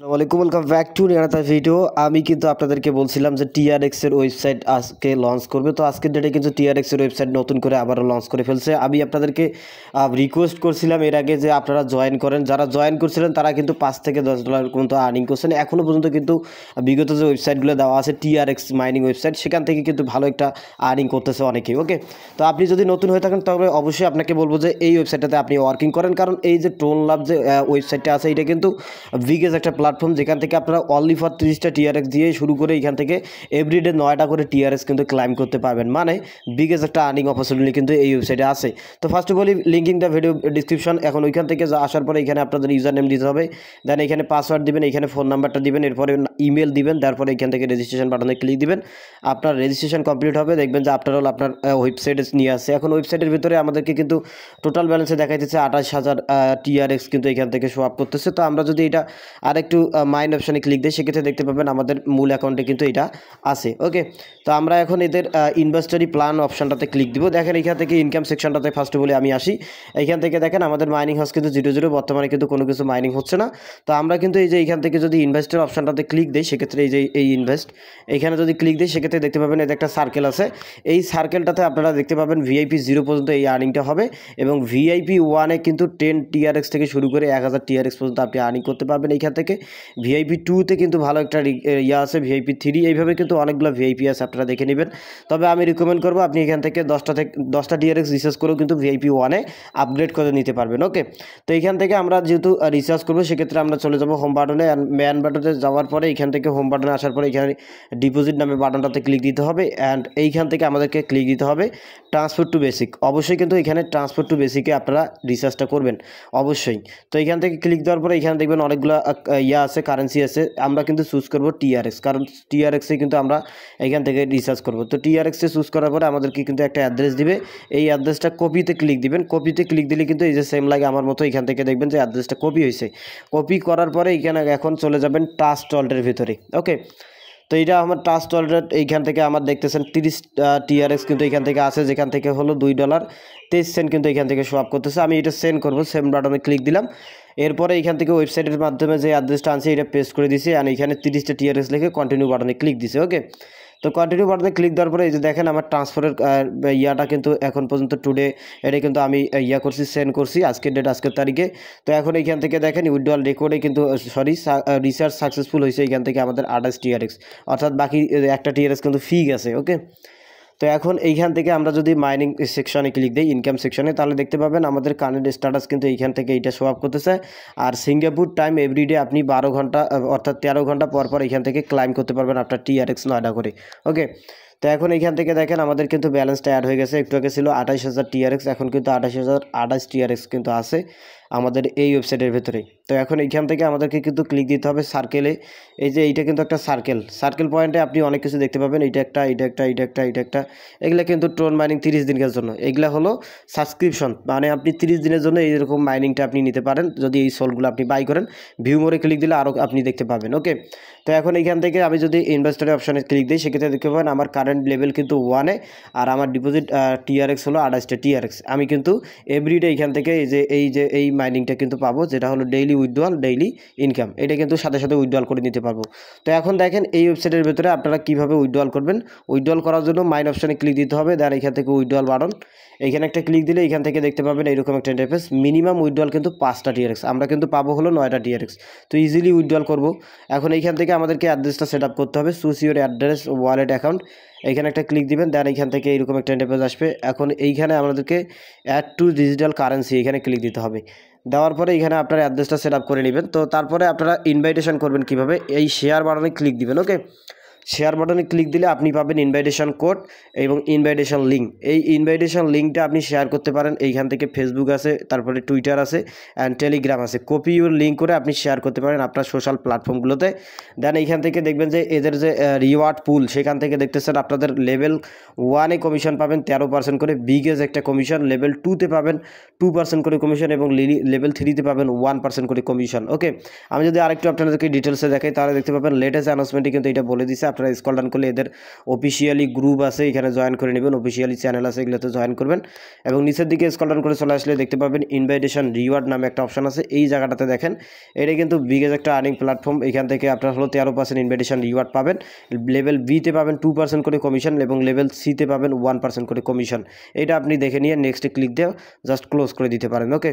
আসসালামাইকুম welcome back to নিয়ানাতা video আমি কিন্তু আপনাদেরকে বলছিলাম যে টিআরএক্স এর ওয়েবসাইট আজকে লঞ্চ করবে তো আজকের ডেটে কিন্তু টিআরএক্স এর ওয়েবসাইট নতুন করে আবারও লঞ্চ করে ফেলছে আমি আপনাদেরকে রিকোয়েস্ট করছিলাম এর আগে যে আপনারা জয়েন করেন যারা জয়েন করছিলেন তারা কিন্তু পাঁচ থেকে দশ ডলার পর্যন্ত আর্নিং করছেন এখনও পর্যন্ত কিন্তু বিগত যে ওয়েবসাইটগুলো দেওয়া আছে টিআরএক্স মাইনিং ওয়েবসাইট সেখান থেকে কিন্তু ভালো একটা আর্নিং করতেছে অনেকেই ওকে তো আপনি যদি নতুন হয়ে থাকেন তবে অবশ্যই আপনাকে বলবো যে এই ওয়েবসাইটটাতে আপনি ওয়ার্কিং করেন কারণ এই যে টোন লাভ যে ওয়েবসাইটটা আছে এটা কিন্তু বিগেস্ট একটা প্ল্যাটফর্ম যেখান থেকে আপনারা অনলি ফর ত্রিশটা টিআরএস দিয়ে শুরু করে এখান থেকে এভরিডে নয়টা করে টিআরএস কিন্তু ক্লাইম করতে পারবেন মানে বিগেস্ট একটা আর্নিং অপরচুনিটি কিন্তু এই ওয়েবসাইটে আছে তো first of all linking the video description এখন ওইখান থেকে আসার পরে এখানে আপনাদের ইউজার নেম দিতে হবে দেন এখানে পাসওয়ার্ড দিবেন এখানে ফোন নাম্বারটা দিবেন এরপরে ইমেল দিবেন তারপরে এখান থেকে রেজিস্ট্রেশন বাটনে ক্লিক দিবেন আপনার রেজিস্ট্রেশন কমপ্লিট হবে দেখবেন যে আপনার আপনার ওয়েবসাইটে নিয়ে আসে এখন ওয়েবসাইটের ভিতরে আমাদেরকে কিন্তু টোটাল ব্যালেন্সে দেখা যাচ্ছে আঠাশ হাজার টিআরএক্স কিন্তু এখান থেকে শো আপ করতেছে তো আমরা যদি এটা আরেকটু টু মাইন্ড অপশানে ক্লিক দিই সেক্ষেত্রে দেখতে পাবেন আমাদের মূল অ্যাকাউন্টে কিন্তু এটা আছে ওকে তো আমরা এখন এদের ইনভেস্টারি প্ল্যান অপশানটাতে ক্লিক দিব দেখেন এখান থেকে ইনকাম সেকশনটাতে ফার্স্ট বলে আমি আসি এখান থেকে দেখেন আমাদের মাইনিং হাউস কিন্তু জিরো জিরো বর্তমানে কিন্তু কোনো কিছু মাইনিং হচ্ছে না তো আমরা কিন্তু এই যে এখান থেকে যদি ইনভেস্টার অপশানটাতে ক্লিক দিই সেক্ষেত্রে এই যে এই ইনভেস্ট এখানে যদি ক্লিক দিই সেক্ষেত্রে দেখতে পাবেন এদের একটা সার্কেল আছে এই সার্কেলটাতে আপনারা দেখতে পাবেন ভিআইপি জিরো পর্যন্ত এই আর্নিংটা হবে এবং ভিআইপি ওয়ানে কিন্তু টেন টিআরএক্স থেকে শুরু করে এক হাজার টিআরএক্স পর্যন্ত আপনি আর্নিং করতে পারবেন এইখান থেকে ভিআইপি টুতে কিন্তু ভালো একটা ইয়ে আছে ভিআইপি থ্রি এইভাবে কিন্তু অনেকগুলো ভিআইপি আছে আপনারা দেখে নেবেন তবে আমি রিকমেন্ড করবো আপনি এখান থেকে দশটা থেকে দশটা ডিআরএক্স রিচার্জ করেও কিন্তু ভিআইপি ওয়ানে আপগ্রেড করে নিতে পারবেন ওকে তো এখান থেকে আমরা যেহেতু রিচার্জ করবো সেক্ষেত্রে আমরা চলে যাবো হোম বাটনে ম্যান বাটনে যাওয়ার পরে এখান থেকে হোম বাটনে আসার পরে এখানে ডিপোজিট নামে বাটনটাতে ক্লিক দিতে হবে অ্যান্ড এইখান থেকে আমাদেরকে ক্লিক দিতে হবে ট্রান্সফোর্ট টু বেসিক অবশ্যই কিন্তু এখানে ট্রান্সফোর্ট টু বেসিকে আপনারা রিচার্জটা করবেন অবশ্যই তো এখান থেকে ক্লিক দেওয়ার পরে এখানে দেখবেন অনেকগুলো ইয়ে ইয়া আছে কারেন্সি আছে আমরা কিন্তু চুজ করব টিআরএক্স কারণ টিআরএক্সে কিন্তু আমরা এখান থেকে রিসার্চ করব তো টিআরএক্সে চুজ করার পরে আমাদেরকে কিন্তু একটা অ্যাড্রেস দিবে এই অ্যাড্রেসটা কপিতে ক্লিক দিবেন কপিতে ক্লিক দিলে কিন্তু এই যে সেম লাগে আমার মতো এখান থেকে দেখবেন যে অ্যাড্রেসটা কপি হয়েছে কপি করার পরে এখানে এখন চলে যাবেন টাস্ট অল্টের ভিতরে ওকে তো এটা আমার টাচ ওয়ালেট এইখান থেকে আমার দেখতেছেন তিরিশ টিআরএক্স কিন্তু এখান থেকে আছে যেখান থেকে হলো দুই ডলার তেইশ সেন্ট কিন্তু এখান থেকে সোয়াপ করতেছে আমি এটা সেন্ড করবো সেম বাটনে ক্লিক দিলাম এরপরে এখান থেকে ওয়েবসাইটের মাধ্যমে যে অ্যাড্রেসটা আনছি এটা পেস্ট করে দিছি আর এখানে তিরিশটা টিআরএস লিখে কন্টিনিউ বাটনে ক্লিক দিছে ওকে তো কন্টিনিউ বাটনে ক্লিক দেওয়ার পরে এই যে দেখেন আমার ট্রান্সফারের ইয়াটা কিন্তু এখন পর্যন্ত টুডে এটা কিন্তু আমি ইয়া করছি সেন্ড করছি আজকের ডেট আজকের তারিখে তো এখন এইখান থেকে দেখেন উইড্রল রেকর্ডে কিন্তু সরি রিসার্চ সাকসেসফুল হয়েছে এইখান থেকে আমাদের আঠাশ টিআরএক্স অর্থাৎ বাকি একটা টিআরএক্স কিন্তু ফি গেছে ওকে তো এখন এইখান থেকে আমরা যদি মাইনিং সেকশনে ক্লিক দিই ইনকাম সেকশনে তাহলে দেখতে পাবেন আমাদের কানেক্ট স্ট্যাটাস কিন্তু এইখান থেকে এইটা শো আপ করতেছে আর সিঙ্গাপুর টাইম এভরিডে আপনি বারো ঘন্টা অর্থাৎ তেরো ঘন্টা পর পর এইখান থেকে ক্লাইম করতে পারবেন আপনার টিআরএক্স নয়ডা করে ওকে তো এখন এইখান থেকে দেখেন আমাদের কিন্তু ব্যালেন্সটা অ্যাড হয়ে গেছে একটু আগে ছিল আঠাশ হাজার টিআরএক্স এখন কিন্তু আঠাশ হাজার আঠাশ টিআরএক্স কিন্তু আছে আমাদের এই ওয়েবসাইটের ভেতরে তো এখন এইখান থেকে আমাদেরকে কিন্তু ক্লিক দিতে হবে সার্কেলে এই যে এইটা কিন্তু একটা সার্কেল সার্কেল পয়েন্টে আপনি অনেক কিছু দেখতে পাবেন এইটা একটা এইটা একটা এইটা একটা এইটা একটা এগুলো কিন্তু টোন মাইনিং তিরিশ দিনের জন্য এগুলো হলো সাবস্ক্রিপশন মানে আপনি তিরিশ দিনের জন্য এইরকম মাইনিংটা আপনি নিতে পারেন যদি এই সোলগুলো আপনি বাই করেন ভিউ মোড়ে ক্লিক দিলে আরও আপনি দেখতে পাবেন ওকে তো এখন এইখান থেকে আমি যদি ইনভেস্টরের অপশানে ক্লিক দিই সেক্ষেত্রে দেখতে পাবেন আমার কারেন্ট লেভেল কিন্তু ওয়ানে আর আমার ডিপোজিট টিআরএক্স হলো আঠাশটা টিআরএক্স আমি কিন্তু এভরিডে এইখান থেকে এই যে এই যে এই মাইনিংটা কিন্তু পাবো যেটা হলো ডেইলি উইথড্রয়াল ডেইলি ইনকাম এটা কিন্তু সাথে সাথে উইথড্রল করে নিতে পারবো তো এখন দেখেন এই ওয়েবসাইটের ভেতরে আপনারা কীভাবে উইথড্রল করবেন উইথড্রল করার জন্য মাইন অপশানে ক্লিক দিতে হবে দেন এখান থেকে উইথড্রল বাড়ন এখানে একটা ক্লিক দিলে এখান থেকে দেখতে পাবেন এইরকম একটা ইন্টারফেস মিনিমাম উইথড্রয়াল কিন্তু পাঁচটা টিআরএক্স আমরা কিন্তু পাবো হলো নয়টা টিআরএক্স তো ইজিলি উইথড্রল করবো এখন এইখান থেকে আমাদেরকে অ্যাড্রেসটা সেট আপ করতে হবে choose your address wallet account এখানে একটা ক্লিক দিবেন দেন এখান থেকে এরকম একটা ইন্টারফেস আসবে এখন এইখানে আমাদেরকে অ্যাড টু ডিজিটাল কারেন্সি এখানে ক্লিক দিতে হবে দেওয়ার পরে এখানে আপনার অ্যাড্রেসটা সেট আপ করে নেবেন তো তারপরে আপনারা ইনভাইটেশন করবেন কিভাবে এই শেয়ার বাটনে ক্লিক দিবেন ওকে শেয়ার বাটনে ক্লিক দিলে আপনি পাবেন ইনভাইটেশন কোড এবং ইনভাইটেশন লিঙ্ক এই ইনভাইটেশন লিঙ্কটা আপনি শেয়ার করতে পারেন এইখান থেকে ফেসবুক আছে তারপরে টুইটার আছে অ্যান্ড টেলিগ্রাম আছে কপি ইউর লিঙ্ক করে আপনি শেয়ার করতে পারেন আপনার সোশ্যাল প্ল্যাটফর্মগুলোতে দেন এইখান থেকে দেখবেন যে এদের যে রিওয়ার্ড পুল সেখান থেকে দেখতেছেন আপনাদের লেভেল ওয়ানে কমিশন পাবেন তেরো পার্সেন্ট করে বিগেজ একটা কমিশন লেভেল টুতে পাবেন টু পার্সেন্ট করে কমিশন এবং লেভেল থ্রিতে পাবেন ওয়ান পার্সেন্ট করে কমিশন ওকে আমি যদি আরেকটু আপনাদেরকে ডিটেলসে দেখাই তাহলে দেখতে পাবেন লেটেস্ট অ্যানাউন্সমেন্টে কিন্তু এটা বলে দিছে আপনারা স্কল ডান করলে এদের অফিসিয়ালি গ্রুপ আছে এখানে জয়েন করে নেবেন অফিসিয়ালি চ্যানেল আছে এগুলোতে জয়েন করবেন এবং নিচের দিকে স্কল ডান করে চলে আসলে দেখতে পাবেন ইনভাইটেশন রিওয়ার্ড নামে একটা অপশান আছে এই জায়গাটাতে দেখেন এটা কিন্তু বিগেজ একটা আর্নিং প্ল্যাটফর্ম এখান থেকে আপনার হলো তেরো পার্সেন্ট ইনভাইটেশন রিওয়ার্ড পাবেন লেভেল বিতে পাবেন টু পার্সেন্ট করে কমিশন এবং লেভেল সিতে পাবেন ওয়ান পার্সেন্ট করে কমিশন এটা আপনি দেখে নিয়ে নেক্সটে ক্লিক দিয়ে জাস্ট ক্লোজ করে দিতে পারেন ওকে